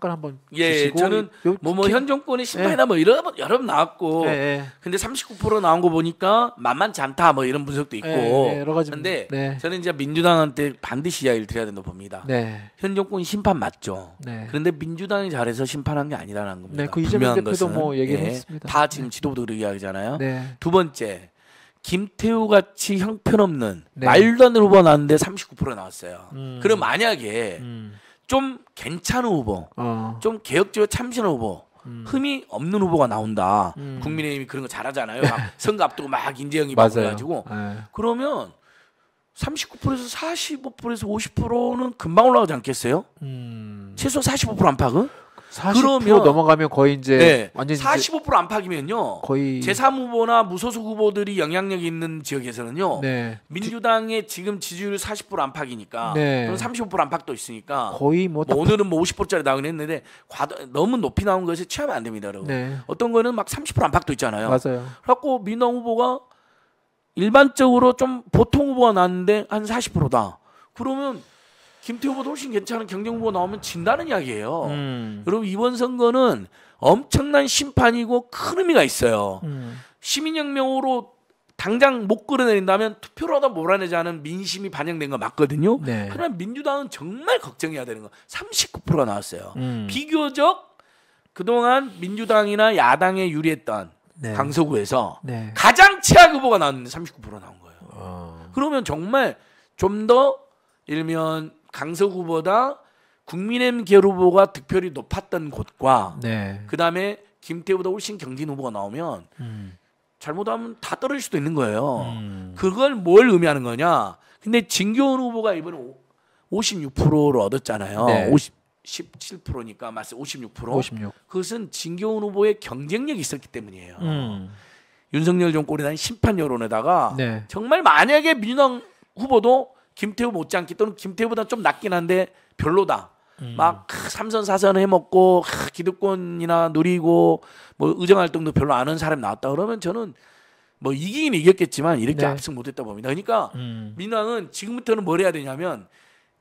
평가 한번 예, 주시고 저는 뭐뭐 뭐 현 정권의 심판이나 예. 뭐 이런 여러 나왔고 예, 예. 근데 39% 나온 거 보니까 만만치 않다 뭐 이런 분석도 예, 있고 예, 여러 가지 근데 네. 저는 이제 민주당한테 반드시 이야기를 드려야 된다고 봅니다. 네. 현 정권이 심판 맞죠. 네. 그런데 민주당이 잘해서 심판한 게 아니라는 겁니다. 네, 그 이재명 대표도 뭐 얘기했습니다. 다 지금 지도부도 그렇게 이야기잖아요두 네. 번째 김태우 같이 형편없는 네. 말도 안 되는 후보 나왔는데 39% 나왔어요. 음. 그럼 만약에 음. 좀 괜찮은 후보, 어. 좀개혁적 참신한 후보, 음. 흠이 없는 후보가 나온다. 음. 국민의힘이 그런 거 잘하잖아요. 막 선거 앞두고 막 인재영이 바꿔가지고 예. 그러면 39%에서 45%에서 50%는 금방 올라가지 않겠어요? 음. 최소 45% 안팎은? 그40% 넘어가면 거의 이제 네, 완전 45% 안팎이면요. 거의 제3후보나 무소속 후보들이 영향력 있는 지역에서는요. 네. 민주당의 지금 지지율 40% 안팎이니까 네. 그럼 35% 안팎도 있으니까 거의 뭐, 뭐 오늘은 뭐 50%짜리 나오긴 했는데 과도, 너무 높이 나온 것에 취하면 안 됩니다, 여러분. 네. 어떤 거는 막 30% 안팎도 있잖아요. 맞아요. 그래갖고 민당 후보가 일반적으로 좀 보통 후보가 나왔는데 한 40%다. 그러면 김태우 보다 훨씬 괜찮은 경쟁 후보 나오면 진다는 이야기예요. 음. 여러분 이번 선거는 엄청난 심판이고 큰 의미가 있어요. 음. 시민혁명으로 당장 못 끌어내린다면 투표로 하다 몰아내지 않은 민심이 반영된 거 맞거든요. 네. 하지만 민주당은 정말 걱정해야 되는 거. 39%가 나왔어요. 음. 비교적 그동안 민주당이나 야당에 유리했던 네. 강서구에서 네. 가장 최악 후보가 나왔는데 39% 나온 거예요. 어. 그러면 정말 좀 더 일면 강석 후보보다 국민의힘 계열 후보가 득표율이 높았던 곳과 네. 그다음에 김태우보다 훨씬 경진 후보가 나오면 음. 잘못하면 다 떨어질 수도 있는 거예요. 음. 그걸 뭘 의미하는 거냐? 근데 진교훈 후보가 이번에 56%를 얻었잖아요. 네. 50 17%니까 맞 말씀 56%. 56. 그것은 진교훈 후보의 경쟁력이 있었기 때문이에요. 음. 윤석열 정권에 대한 심판 여론에다가 네. 정말 만약에 민주당 후보도 김태우 못지않게 또는 김태우보다 좀 낫긴 한데 별로다. 음. 막 삼선 사선 해먹고 기득권이나 누리고 뭐 의정 활동도 별로 아는 사람이 나왔다 그러면 저는 뭐 이기긴 이겼겠지만 이렇게 네. 압승 못했다 봅니다. 그러니까 음. 민왕은 지금부터는 뭘 해야 되냐면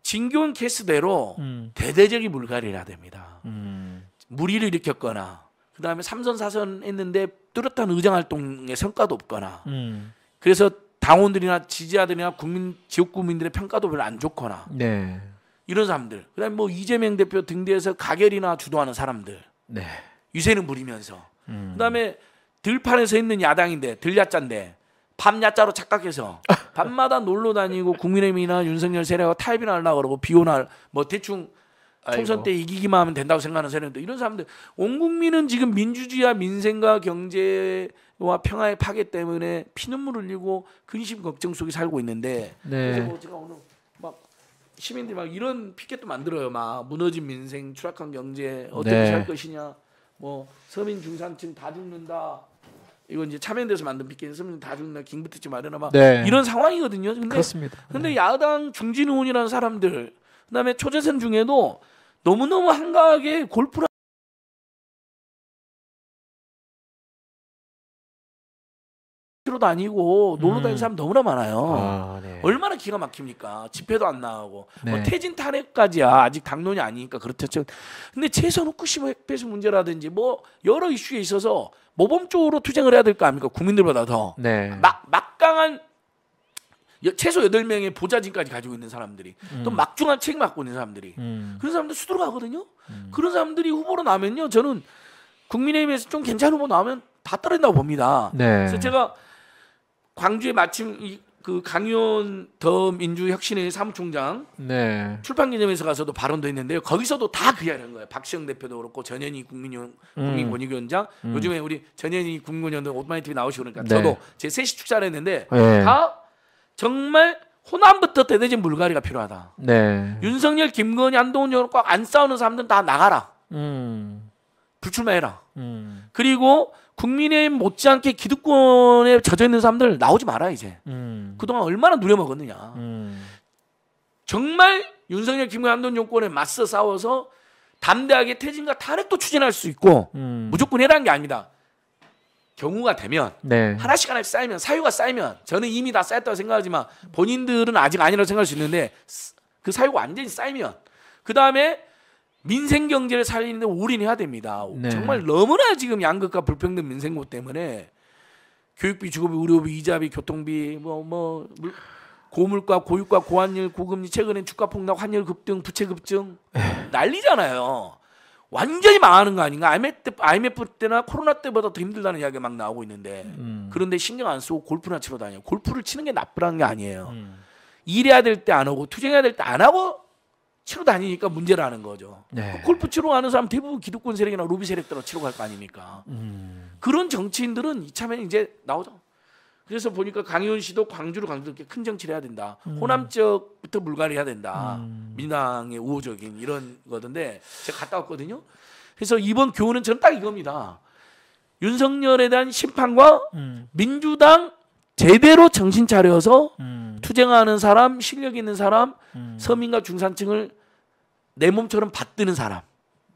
진교훈 케이스대로 음. 대대적인 물갈이를 해야 됩니다. 음. 무리를 일으켰거나 그 다음에 삼선 사선 했는데 뚜렷한 의정 활동의 성과도 없거나 음. 그래서 당원들이나 지지자들이나 국민 지역 국민들의 평가도 별로 안 좋거나 네. 이런 사람들 그다음에 뭐 이재명 대표 등대에서 가결이나 주도하는 사람들 네. 유세는 부리면서 음. 그다음에 들판에서 있는 야당인데 들야짠데 밤야자로 착각해서 밤마다 놀러 다니고 국민의힘이나 윤석열 세력과 타협이나 하려고 그러고 비호날 뭐 대충 총선 아이고. 때 이기기만 하면 된다고 생각하는 세력들 이런 사람들 온 국민은 지금 민주주의와 민생과 경제 와 평화의 파괴 때문에 피눈물 흘리고 근심 걱정 속에 살고 있는데 네. 그래서 뭐 제가 오늘 막 시민들이 막 이런 피켓도 만들어요. 막 무너진 민생, 추락한 경제 어떻게 네. 살 것이냐, 뭐 서민 중산층 다 죽는다. 이건 이제 참여연대에서 만든 피켓 서민 다 죽는다. 긴부특집말련나막 네. 이런 상황이거든요. 근데 그렇습니다. 근데 네. 야당 중진 의원이라는 사람들 그다음에 초재선 중에도 너무너무 한가하게 골프를 들어 다니고 놀러 다니는 음. 사람 너무나 많아요. 아, 네. 얼마나 기가 막힙니까? 집회도 안 나가고 뭐 네. 뭐 태진 탄핵까지야 아직 당론이 아니니까 그렇겠죠. 근데 최소한 후쿠시마 핵폐수 문제라든지 뭐 여러 이슈에 있어서 모범 적으로 투쟁을 해야 될 거 아닙니까? 국민들보다 더 네. 막, 막강한 최소 여덟 명의 보좌진까지 가지고 있는 사람들이 음. 또 막중한 책 맡고 있는 사람들이 음. 그런 사람들 수두로 가거든요. 음. 그런 사람들이 후보로 나면요. 저는 국민의힘에서 좀 괜찮은 후보 나오면 다 떨어진다고 봅니다. 네. 그래서 제가 광주에 마침 이, 그강원더 민주혁신의 사무총장 네. 출판기념회에서 가서도 발언도 했는데요. 거기서도 다그이야기는 거예요. 박시영 대표도 그렇고 전현희 국민연 음. 국민권익위원장 음. 요즘에 우리 전현희 국민위원장 오토마이 TV 나오시고 그러니까 네. 저도 제 셋이 축사를 했는데 네. 다 정말 호남부터 대대진 물갈이가 필요하다. 네. 윤석열, 김건희, 한동훈 꽉안 싸우는 사람들은 다 나가라. 음. 불출마해라. 음. 그리고 국민의힘 못지않게 기득권에 젖어 있는 사람들 나오지 마라 이제. 음. 그동안 얼마나 누려 먹었느냐. 음. 정말 윤석열 김관 한돈 정권에 맞서 싸워서 담대하게 퇴진과 탄핵도 추진할 수 있고 음. 무조건 해라는 게 아닙니다. 경우가 되면 네. 하나씩 하나씩 쌓이면 사유가 쌓이면 저는 이미 다 쌓였다고 생각하지만 본인들은 아직 아니라고 생각할 수 있는데 그 사유가 완전히 쌓이면 그 다음에 민생 경제를 살리는데 올인해야 됩니다. 네. 정말 너무나 지금 양극화 불평등 민생고 때문에 교육비, 주거비, 의료비, 이자비, 교통비, 뭐뭐 뭐고물과고유과 고환율, 고금리, 최근엔 주가 폭락, 환율 급등, 부채 급증 네. 난리잖아요. 완전히 망하는 거 아닌가? IMF, 때, IMF 때나 코로나 때보다 더 힘들다는 이야기가 막 나오고 있는데 음. 그런데 신경 안 쓰고 골프나 치러 다녀요. 골프를 치는 게 나쁘다는 게 아니에요. 음. 일해야 될 때 안 하고 투쟁해야 될 때 안 하고 치러 다니니까 문제라는 거죠. 네. 그 골프 치러 가는 사람 대부분 기득권 세력이나 로비 세력들로 치러 갈 거 아닙니까? 음. 그런 정치인들은 이참에 이제 나오죠. 그래서 보니까 강희원 씨도 광주를강조했렇게큰 정치를 해야 된다. 음. 호남 지역부터 물갈이 해야 된다. 음. 민당의 우호적인 이런 거던데 제가 갔다 왔거든요. 그래서 이번 교훈은 저는 딱 이겁니다. 윤석열에 대한 심판과 음. 민주당 제대로 정신 차려서 음. 투쟁하는 사람, 실력 있는 사람, 음. 서민과 중산층을 내 몸처럼 받드는 사람.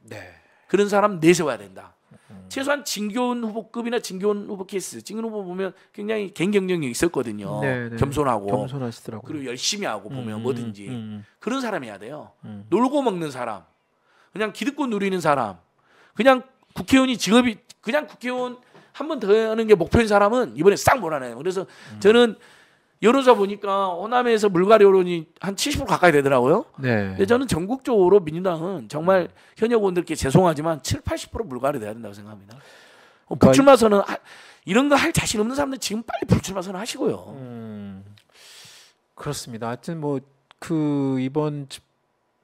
네. 그런 사람 내세워야 된다. 음. 최소한 진교훈 후보급이나 진교훈 후보 케이스, 진교훈 후보 보면 굉장히 경쟁력이 있었거든요. 네, 네. 겸손하고, 겸손하시더라고요. 그리고 열심히 하고 음, 보면 음, 뭐든지 음, 그런 사람이어야 돼요. 놀고 먹는 사람, 그냥 기득권 누리는 사람, 그냥 국회의원이 직업이 그냥 국회의원 한번더 하는 게 목표인 사람은 이번에 싹 몰아내요. 그래서 음. 저는 여론사 보니까 호남에서 물갈이 여론이 한 70% 가까이 되더라고요. 네. 근데 저는 전국적으로 민주당은 정말 현역 의원들께 죄송하지만 7, 80% 물갈이 돼야 된다고 생각합니다. 어, 그러니까 불출마 선언 이런 거 할 자신 없는 사람들 지금 빨리 불출마 선언 하시고요. 음, 그렇습니다. 하여튼 뭐그 이번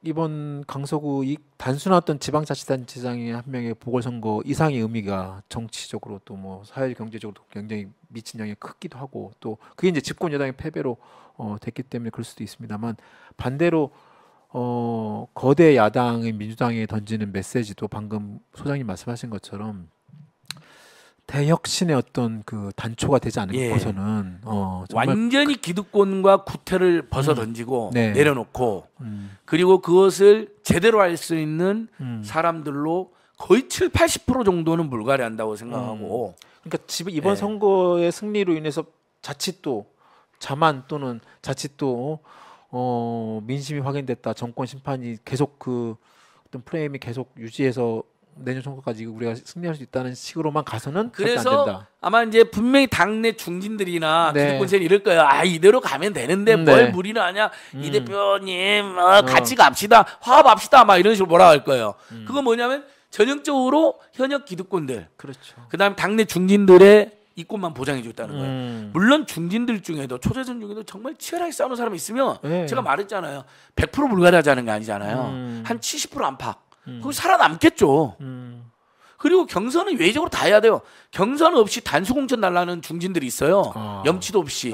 이번 강서구 이 단순한 어떤 지방자치단체장의 한 명의 보궐선거 이상의 의미가 정치적으로 또 뭐 사회 경제적으로 굉장히 미친 양이 크기도 하고 또 그게 이제 집권 여당의 패배로 어, 됐기 때문에 그럴 수도 있습니다만 반대로 어, 거대 야당의 민주당에 던지는 메시지도 방금 소장님 말씀하신 것처럼 대혁신의 어떤 그 단초가 되지 않고서는 예. 어, 완전히 그 기득권과 구태를 벗어 음. 던지고 음. 네. 내려놓고 음. 그리고 그것을 제대로 할 수 있는 음. 사람들로 거의 7, 80% 정도는 물갈이한다고 음. 생각하고 그러니까 지금 이번 예. 선거의 승리로 인해서 자칫 또 자만 또는 자칫 또 어, 민심이 확인됐다 정권 심판이 계속 그 어떤 프레임이 계속 유지해서 내년 선거까지 우리가 승리할 수 있다는 식으로만 가서는 그래서 아마 이제 분명히 당내 중진들이나 네. 기득권 세는 이럴 거예요. 아 이대로 가면 되는데 음, 뭘 네. 무리를 하냐 음. 이 대표님 어, 같이 어. 갑시다 화합합시다 막 이런 식으로 뭐라 할 거예요. 음. 그거 뭐냐면 전형적으로 현역 기득권들 그렇죠. 그다음 에 당내 중진들의 이권만 보장해줬다는 거예요. 음. 물론 중진들 중에도 초재선 중에도 정말 치열하게 싸우는 사람이 있으면 네. 제가 말했잖아요. 100% 불가능하지 는게 아니잖아요. 음. 한70% 안팎. 음. 그거 살아남겠죠. 음. 그리고 경선은 외적으로 다 해야 돼요. 경선 없이 단수공천 날라는 중진들이 있어요. 어. 염치도 없이.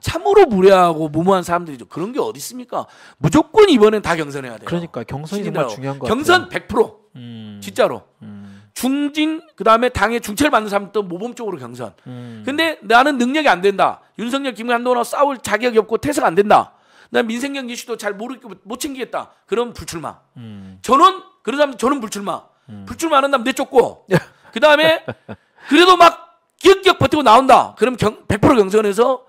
참으로 무례하고 무모한 사람들이죠. 그런 게 어디 있습니까? 무조건 이번엔 다 경선해야 돼요. 그러니까 경선이 정말 중요한 거 경선 같아요. 100% 음. 진짜로. 음. 중진 그다음에 당의 중체를 받는 사람도 모범 적으로 경선. 음. 근데 나는 능력이 안 된다. 윤석열 김관도나 싸울 자격이 없고 태세가 안 된다. 난 민생 경기 시도 잘 모르 못 챙기겠다. 그럼 불출마. 음. 저는 그러 다음 저는 불출마. 음. 불출마 안한 다음 내쫓고 예. 그 다음에 그래도 막 기억기억 버티고 나온다. 그럼 경, 100% 경선에서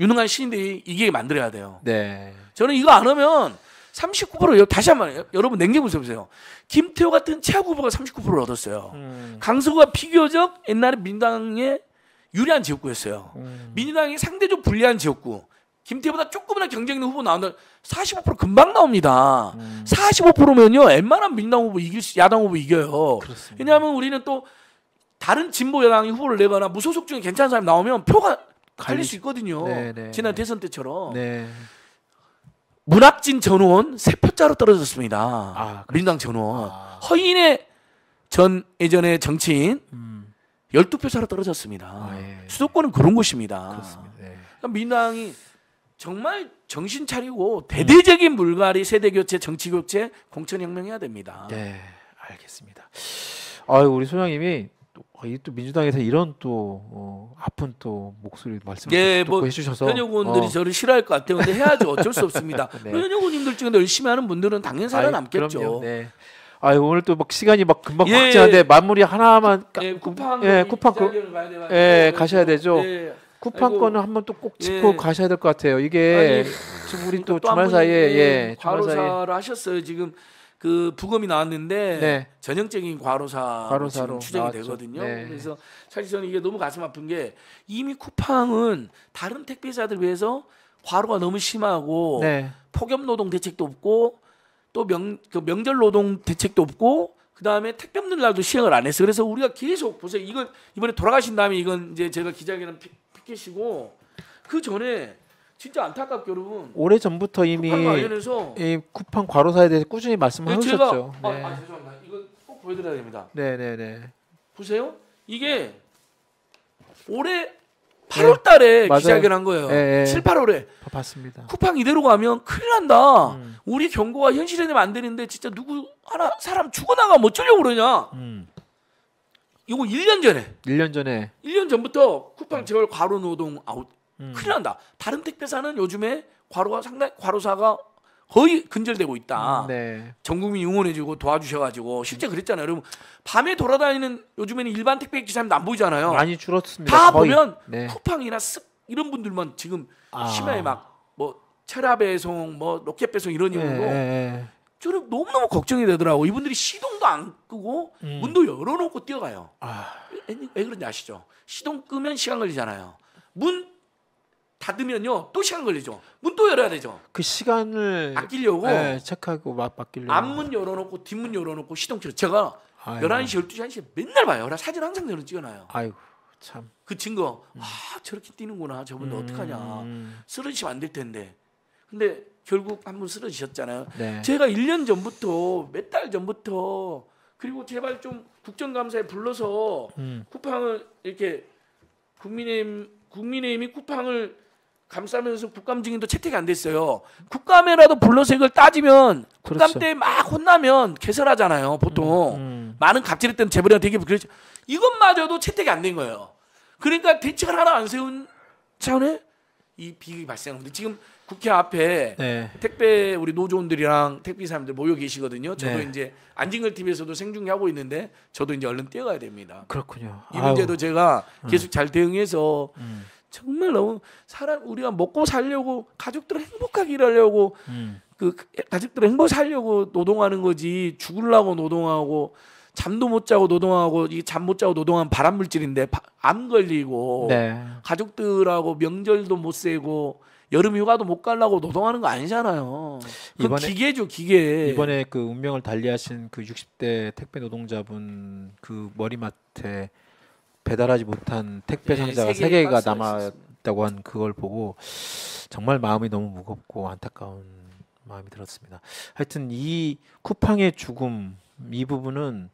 유능한 신인들이 이기게 만들어야 돼요. 네. 저는 이거 안 하면 39%요. 다시 한 번 여러분 냉겨보세요. 보세요. 김태호 같은 최악 후보가 39%를 얻었어요. 음. 강서구가 비교적 옛날에 민당의 유리한 지역구였어요. 음. 민주당이 상대적 불리한 지역구. 김태희보다 조금이나 경쟁 있는 후보 나온다. 45% 금방 나옵니다. 음. 45%면요. 웬만한 민당 후보 이길 수, 야당 후보 이겨요. 그렇습니다. 왜냐하면 우리는 또 다른 진보 여당이 후보를 내거나 무소속 중에 괜찮은 사람이 나오면 표가 갈릴 수 있거든요. 네네. 네. 지난 대선 때처럼. 네. 문학진 전원세 표짜로 떨어졌습니다. 아, 민당 전원 아. 허인의 전 예전에 정치인 음. 12표 차로 떨어졌습니다. 아, 예. 수도권은 그런 곳입니다. 그렇습니다. 네. 그러니까 민당이 정말 정신 차리고 음. 대대적인 물갈이 세대 교체 정치 교체 공천혁명해야 됩니다. 네, 알겠습니다. 아, 우리 소장님이 어, 또 민주당에서 이런 또 어, 아픈 또 목소리 말씀을 예, 해주셔서 현역 의원들이 어. 저를 싫어할 것 같아요. 근데 해야죠. 어쩔 수 없습니다. 네. 현역 의원님들 중에 열심히 하는 분들은 당연히 살아남겠죠. 아 오늘 또 막 시간이 막 금방 예, 확 지나는데 마무리 하나만 예, 쿠팡 예, 쿠팡 그, 예, 가셔야 되죠. 예. 쿠팡권은 한번 또 꼭 짚고 예. 가셔야 될 것 같아요. 이게 아니, 지금 우리 그러니까 또, 또 주말 사이에 예, 과로사를 하셨어요. 지금 그 부검이 나왔는데 네. 전형적인 과로사 과로사로 추정이 나왔죠. 되거든요. 네. 그래서 사실 저는 이게 너무 가슴 아픈 게 이미 쿠팡은 다른 택배사들 위해서 과로가 너무 심하고 네. 폭염 노동 대책도 없고 또명그 명절 노동 대책도 없고 그다음에 택배 없는 날도 시행을 안 했어. 그래서 우리가 계속 보세요. 이건 이번에 돌아가신 다음에 이건 이제 제가 기자회견 피켓이고 그 전에 진짜 안타깝게 여러분 오래 전부터 이미 이 쿠팡 과로사에 대해서 꾸준히 말씀을 네, 하셨죠. 아, 아 네. 아, 죄송합니다. 이거 꼭 보여드려야 됩니다. 네네네. 네, 네. 보세요. 이게 올해 8월달에 네, 기자회견한 거예요. 네, 7, 8월에 봤습니다. 쿠팡 이대로 가면 큰일 난다. 음. 우리 경고가 현실에 되면 안 되는데 진짜 누구 하나 사람 죽어나가면 어쩌려고 그러냐. 음. 이거 1년 전에 1년 전에 1년 전부터 쿠팡 제월 음. 과로 노동 아웃 음. 큰일 난다. 다른 택배사는 요즘에 과로가 상당히 과로사가 거의 근절되고 있다. 음, 네. 전 국민이 응원해주고 도와주셔가지고 실제 그랬잖아요. 여러분 밤에 돌아다니는 요즘에는 일반 택배 기사님도 안 보이잖아요. 많이 줄었습니다. 다 거의. 보면 네. 쿠팡이나 습 이런 분들만 지금 아. 심하게 막뭐 체라 배송, 뭐 로켓 배송 뭐 이런 이유로 예, 예, 예. 저는 너무너무 걱정이 되더라고. 이분들이 시동도 안 끄고 음. 문도 열어놓고 뛰어가요. 아. 왜, 그런지 아시죠? 시동 끄면 시간 걸리잖아요. 문 닫으면요 또 시간 걸리죠. 문 또 열어야 되죠. 그 시간을 아끼려고 네, 체크하고 막 바뀌려고 앞문 열어놓고 뒷문 열어놓고 시동 켜. 로 제가 아이고. 11시 12시 1시에 맨날 봐요. 사진 항상 저는 찍어놔요. 아이고 참. 그 친구 음. 아 저렇게 뛰는구나. 저분들 음. 어떡하냐. 쓰러지시면 안될 텐데. 근데 결국 한 번 쓰러지셨잖아요. 네. 제가 1년 전부터 몇 달 전부터 그리고 제발 좀 국정감사에 불러서 음. 쿠팡을 이렇게 국민의힘 국민의힘이 쿠팡을 감싸면서 국감 증인도 채택이 안 됐어요. 국감에라도 불러서 이걸 따지면 국감 그렇죠. 때막 혼나면 개설하잖아요. 보통 음, 음. 많은 갑질했 때는 재벌이랑 되게 그렇죠. 이것마저도 채택이 안 된 거예요. 그러니까 대책을 하나 안 세운 차원에 이 비극이 발생합니다. 지금 국회 앞에 네. 택배 우리 노조원들이랑 택배 사람들 모여 계시거든요. 저도 네. 이제 안진걸 TV에서도 생중계하고 있는데 저도 이제 얼른 뛰어가야 됩니다. 그렇군요. 이 문제도 아우. 제가 음. 계속 음. 잘 대응해서 음. 정말 너무 사람 우리가 먹고 살려고 가족들을 행복하게 일하려고 음. 그 가족들을 행복 살려고 노동하는 거지 죽을라고 노동하고 잠도 못 자고 노동하고 이 잠 못 자고 노동한 발암 물질인데 암 걸리고 네. 가족들하고 명절도 못 세고 여름 휴가도 못 가려고 노동하는 거 아니잖아요. 이번에 기계죠, 기계. 이번에 그 운명을 달리하신 그 60대 택배 노동자분 그 머리맡에 배달하지 못한 택배 예, 상자가 세 예, 개가 남았다고 한 그걸 보고 정말 마음이 너무 무겁고 안타까운 마음이 들었습니다. 하여튼 이 쿠팡의 죽음 이 부분은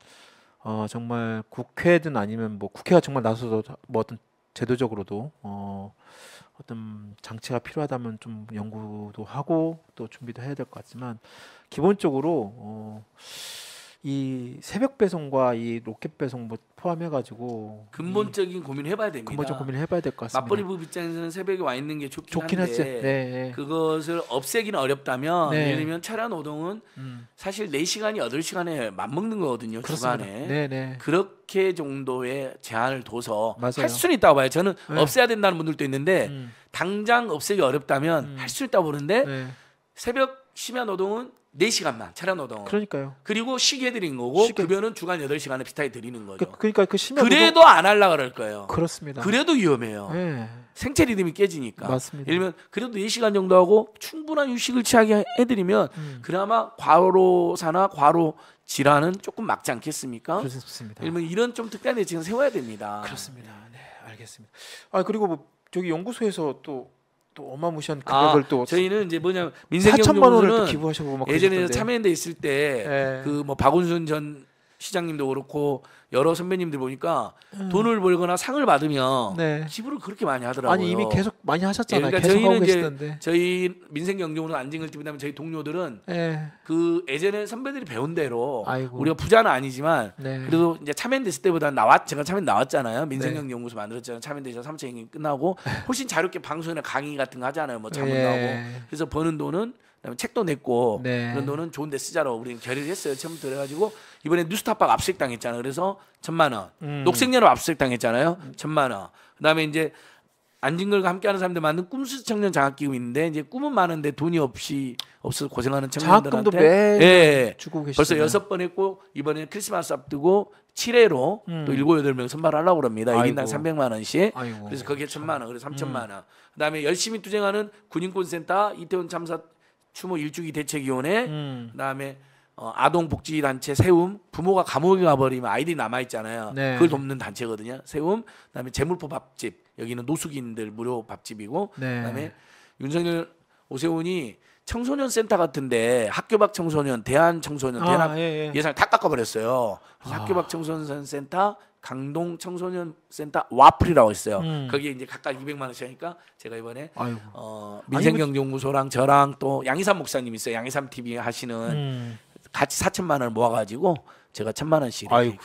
어 정말 국회든 아니면 뭐 국회가 정말 나서서 뭐 어떤 제도적으로도 어 어떤 장치가 필요하다면 좀 연구도 하고 또 준비도 해야 될 것 같지만 기본적으로 어, 이 새벽 배송과 이 로켓 배송 뭐 포함해 가지고 근본적인 고민을 해봐야 됩니다. 근본적 고민을 해봐야 될 것 같습니다. 맞벌이부 입장에서는 새벽에 와 있는 게 좋긴, 좋긴 한데 네, 네. 그것을 없애기는 어렵다면 네. 예를 들면 차량 노동은 음. 사실 4시간이 8시간에 맞먹는 거거든요. 그렇습니다. 주간에. 네네. 네. 그렇게 정도의 제한을 둬서 맞아요. 할 수는 있다고 봐요. 저는 네. 없애야 된다는 분들도 있는데 음. 당장 없애기 어렵다면 음. 할수 있다고 보는데 새벽 심야 노동은 4시간만 차량 노동. 그러니까요. 그리고 쉬게 드린 거고 쉬게. 급여는 주간 8시간을 비타하 드리는 거죠. 그, 러니까그 심야 그래도 노동... 안 하려고 그럴 거예요. 그렇습니다. 그래도 위험해요. 네. 생체 리듬이 깨지니까. 맞습니다. 예를 들면 그래도 4시간 정도 하고 충분한 휴식을 취하게 해 드리면 음. 그나마 과로사나 과로 질환은 조금 막지 않겠습니까? 그렇습니다. 예를 들면 이런 좀특별의 대책을 세워야 됩니다. 그렇습니다. 네, 알겠습니다. 아, 그리고 뭐 저기 연구소에서 또또 어마무시한 금액을 아, 또 저희는 이제 뭐냐 민생 4천만 원을 기부하셔고 뭐 예전에 참여연대 있을 때 그뭐 예. 그 뭐 박원순 전 시장님도 그렇고 여러 선배님들 보니까 음. 돈을 벌거나 상을 받으면 네. 기부를 그렇게 많이 하더라고요. 아니 이미 계속 많이 하셨잖아요. 네, 그러니까 저희는 이제 계시던데. 저희 민생 경제부는 안징을 띠면 저희 동료들은 네. 그 예전에 선배들이 배운 대로 아이고. 우리가 부자는 아니지만 네. 그래도 이제 참여 됐을 때보다 나왔 제가 참여 나왔잖아요. 네. 민생경 연구소 만들었잖아요. 참여 되셔 삼천이 끝나고 훨씬 자유롭게 방송이나 강의 같은 거 하잖아요. 뭐자문나오고 네. 그래서 버는 돈은 그다음에 책도 냈고 그런 돈은 좋은 데 쓰자로 우리는 결의를 했어요. 처음부터 그래가지고 이번에 뉴스타파가 압수색 당했잖아요. 그래서 천만 원. 음. 녹색연합 압수색 당했잖아요. 천만 원. 그다음에 이제 안진걸과 함께하는 사람들 만든 꿈수 청년 장학기금는데 이제 꿈은 많은데 돈이 없이 없어서 고생하는 청년들한테 장학금도 매 예, 주고 계시죠. 예. 벌써 여섯 번 했고 이번에 크리스마스 앞두고 7회로 음. 또 여덟 명 선발하려고 그럽니다. 아이고. 1인당 300만 원씩. 아이고. 그래서 거기에 천만 원, 그래서 삼천만 음. 원. 음. 그다음에 열심히 투쟁하는 군인권센터, 이태원 참사 추모 일주기 대책위원회, 음. 그다음에 어, 아동복지단체 세움 부모가 감옥에 가버리면 아이들이 남아있잖아요. 네. 그걸 돕는 단체거든요. 세움 그다음에 재물포 밥집 여기는 노숙인들 무료 밥집이고 네. 그다음에 윤석열 오세훈이 청소년 센터 같은데 학교 밖 청소년 대한 청소년 아, 대학 예, 예. 산을다 깎아버렸어요. 그 아. 학교 밖 청소년 센터 강동 청소년 센터 와플이라고 있어요. 음. 거기에 이제 각각 200만 원씩하니까 제가 이번에 어, 민생경제연구소랑 그 저랑 또 양희삼 목사님 있어요. 양희삼 TV 하시는 음. 같이 4천만 원을 모아가지고 제가 천만 원씩 이렇게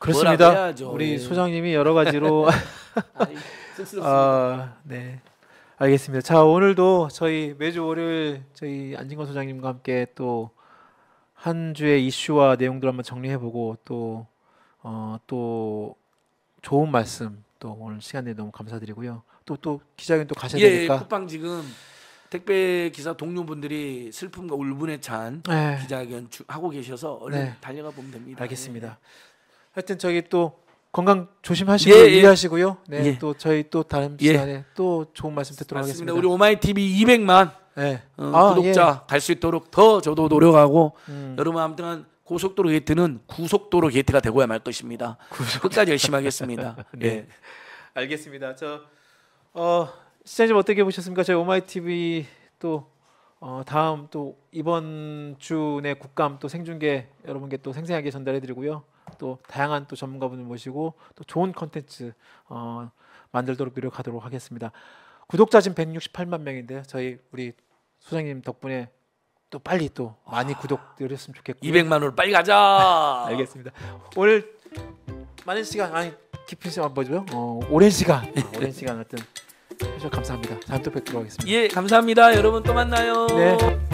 그렇습니다 우리 예. 소장님이 여러 가지로 아, 네. 알겠습니다. 자, 오늘도 저희 매주 월요일 저희 안진건 소장님과 함께 또 한 주의 이슈와 내용들 한번 정리해 보고 또어또 좋은 말씀 또 오늘 시간 내 너무 감사드리고요. 또 또 기자회또 가셔야 예, 예 되니까. 예, 쿠팡 지금 택배 기사 동료분들이 슬픔과 울분에 찬 네. 기자회견 하고 계셔서 얼른 네. 달려가 보면 됩니다. 알겠습니다. 네. 하여튼 저기 또 건강 조심하시고 예, 예. 유의하시고요. 네, 예. 또 저희 또 다른 예. 시간에 또 좋은 말씀 듣도록 맞습니다. 하겠습니다. 우리 오마이 TV 200만 어, 아, 구독자 예. 갈수 있도록 더 저도 노력하고 음. 여러분 아무튼 고속도로 게이트는 구속도로 게이트가 되고야 말 것입니다. 구속... 끝까지 열심히 하겠습니다. 네. 예. 알겠습니다. 저 어, 시장님 어떻게 보셨습니까? 저희 오마이TV 또 어, 다음 또 이번 주내 국감 또 생중계 여러분께 또 생생하게 전달해드리고요. 또 다양한 또 전문가분을 모시고 또 좋은 컨텐츠 어, 만들도록 노력하도록 하겠습니다. 구독자 지금 168만 명인데 저희 우리 소장님 덕분에 또 빨리 또 많이 아, 구독드렸으면 좋겠고 200만 원 빨리 가자. 알겠습니다. 오늘 많은 시간 아니 깊은 시간 뭐죠? 어, 오랜 시간 아, 오랜 시간 어떤 감사합니다. 다음 또 뵙도록 하겠습니다. 예, 감사합니다. 여러분 또 만나요. 네.